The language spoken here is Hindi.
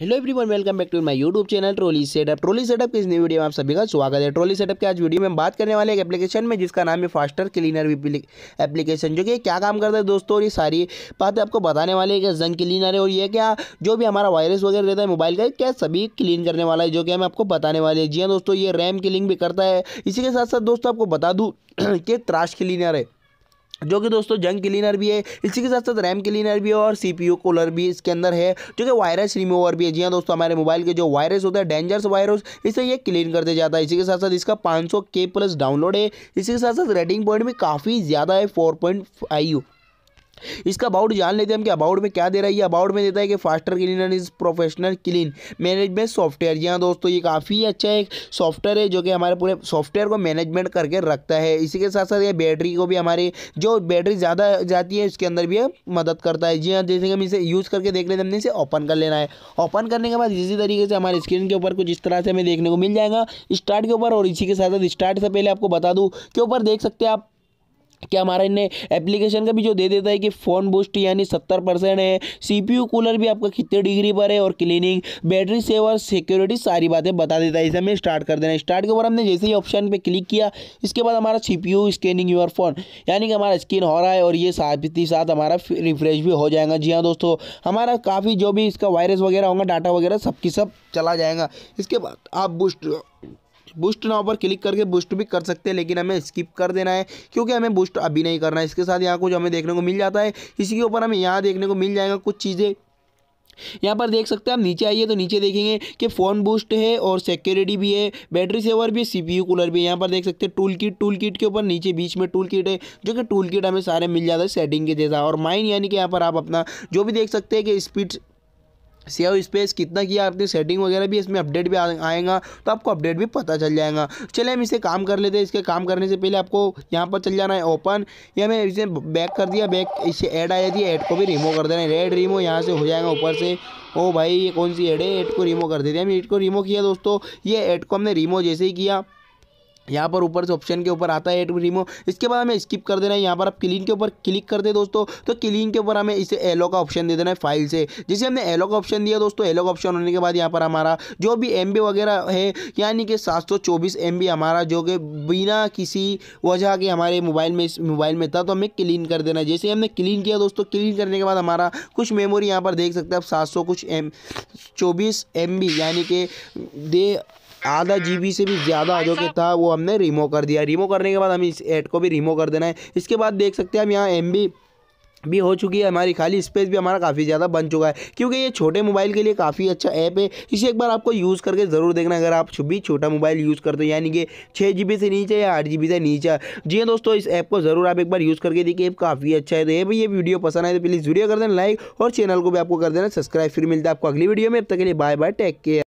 Hello everyone welcome back to my YouTube channel trolley setup trolley setup की इस नई वीडियो में आप सभी का स्वागत है ट्रोली सेटअप के आज वीडियो में हम बात करने वाले एक एप्लीकेशन में जिसका नाम है फास्टर क्लीनर एप्लीकेशन जो कि क्या काम करता है दोस्तों और ये सारी बातें आपको बताने वाले है कि जंग क्लीनर है और ये क्या जो भी हमारा वायरस वगैरह रहता है मोबाइल का क्या सभी क्लीन करने वाला है जो कि हम आपको बताने वाले हैं जी हाँ दोस्तों ये रैम क्लिंग भी करता है इसी के साथ साथ दोस्तों आपको बता दूँ कि त्राश क्लीनर है जो कि दोस्तों जंग क्लीनर भी है इसी के साथ साथ रैम क्लीनर भी है और सीपीयू कूलर भी इसके अंदर है जो कि वायरस रिमूवर भी है जी हाँ दोस्तों हमारे मोबाइल के जो वायरस होता है डेंजरस वायरस इसे ये क्लीन करते जाता है इसी के साथ साथ इसका 500 के प्लस डाउनलोड है इसी के साथ साथ रेडिंग पॉइंट भी काफ़ी ज़्यादा है फोर पॉइंट इसका अबाउट जान लेते हैं हम कि अबाउट में क्या दे रहा है ये अबाउट में देता है कि faster cleaner is professional clean management software जी हाँ दोस्तों ये काफ़ी अच्छा एक सॉफ्टवेयर है जो कि हमारे पूरे सॉफ्टवेयर को मैनेजमेंट करके रखता है इसी के साथ साथ ये बैटरी को भी हमारे जो बैटरी ज़्यादा जाती है उसके अंदर भी मदद करता है जी हाँ जैसे कि हम इसे यूज़ करके देख लेते हैं हमने इसे ओपन कर लेना है ओपन करने के बाद इसी तरीके से हमारे स्क्रीन के ऊपर कुछ इस तरह से हमें देखने को मिल जाएगा स्टार्ट के ऊपर और इसी के साथ साथ स्टार्ट से पहले आपको बता दूँ के ऊपर देख सकते हैं आप क्या हमारा इन्हें एप्लीकेशन का भी जो दे देता है कि फ़ोन बूस्ट यानी सत्तर परसेंट है सीपीयू कूलर भी आपका कितने डिग्री पर है और क्लीनिंग बैटरी सेव और सिक्योरिटी सारी बातें बता देता है इसे हमें स्टार्ट कर देना स्टार्ट के ऊपर हमने जैसे ही ऑप्शन पे क्लिक किया इसके बाद हमारा सी स्कैनिंग यूर फोन यानी कि हमारा स्क्रीन हो रहा है और ये साथ ही साथ हमारा रिफ्रेश भी हो जाएगा जी हाँ दोस्तों हमारा काफ़ी जो भी इसका वायरस वगैरह होगा डाटा वगैरह सब की सब चला जाएगा इसके बाद आप बूस्ट बूस्ट नाव पर क्लिक करके बूस्ट भी कर सकते हैं लेकिन हमें स्किप कर देना है क्योंकि हमें बूस्ट अभी नहीं करना है इसके साथ यहाँ कुछ हमें देखने को मिल जाता है इसी के ऊपर हमें यहाँ देखने को मिल जाएगा कुछ चीज़ें यहाँ पर देख सकते हैं आप नीचे आइए तो नीचे देखेंगे कि फ़ोन बूस्ट है और सिक्योरिटी भी है बैटरी सेवर भी है सीपीयू कूलर भी है यहाँ पर देख सकते हैं टूल किट टूल किट के ऊपर नीचे बीच में टूल किट है जो कि टूल किट हमें सारे मिल जाता है सेटिंग के जैसा और माइन यानी कि यहाँ पर आप अपना जो भी देख सकते हैं कि स्पीड सेव स्पेस कितना किया आपने सेटिंग वगैरह भी इसमें अपडेट भी आएगा तो आपको अपडेट भी पता चल जाएगा चले हम इसे काम कर लेते हैं इसके काम करने से पहले आपको यहाँ पर चल जाना है ओपन या मैं इसे बैक कर दिया बैक इसे ऐड आ जाती है ऐड को भी रिमूव कर देना है रेड रिमूव यहाँ से हो जाएगा ऊपर से ओ भाई ये कौन सी ऐड है ऐड को रिमूव कर देते हैं हम ऐड को रिमूव किया दोस्तों ये ऐड को हमने रिमूव जैसे ही किया यहाँ पर ऊपर से ऑप्शन के ऊपर आता है एड रिमो इसके बाद हमें स्किप कर देना है यहाँ पर आप क्लीन के ऊपर क्लिक कर दे दोस्तों तो क्लीन के ऊपर हमें इसे एलो का ऑप्शन दे देना है फाइल से जिसे हमने एलो का ऑप्शन दिया दोस्तों एलो का ऑप्शन होने के बाद यहाँ पर हमारा जो भी एम वगैरह है यानी कि सात सौ हमारा जो कि बिना किसी वजह के हमारे मोबाइल में मोबाइल में था तो हमें क्लीन कर देना है जैसे हमने क्लीन किया दोस्तों क्लीन करने के बाद हमारा कुछ मेमोरी यहाँ पर देख सकते हैं आप सात कुछ एम चौबीस एम यानी कि दे आधा जी हम्म। से भी ज़्यादा जो कि था वो हमने रिमूव कर दिया रिमूव करने के बाद हमें इस ऐड को भी रिमूव कर देना है इसके बाद देख सकते हैं हम यहाँ एम भी हो चुकी है हमारी खाली स्पेस भी हमारा काफ़ी ज़्यादा बन चुका है क्योंकि ये छोटे मोबाइल के लिए काफ़ी अच्छा ऐप है इसे एक बार आपको यूज़ करके ज़रूर देखना अगर आप भी छोटा मोबाइल यूज़ करते हो यानी कि छः जी से नीचे या आठ जी से नीचे जी हाँ दोस्तों इस ऐप को ज़रूर आप एक बार यूज़ करके देखिए ऐप काफ़ी अच्छा है तो ये भी ये वीडियो पसंद आए तो प्लीज़ वीडियो कर देना लाइक और चैनल को भी आपको कर देना सब्सक्राइब फिर मिलता है आपको अगली वीडियो में अब तक के लिए बाय बाय टेक केयर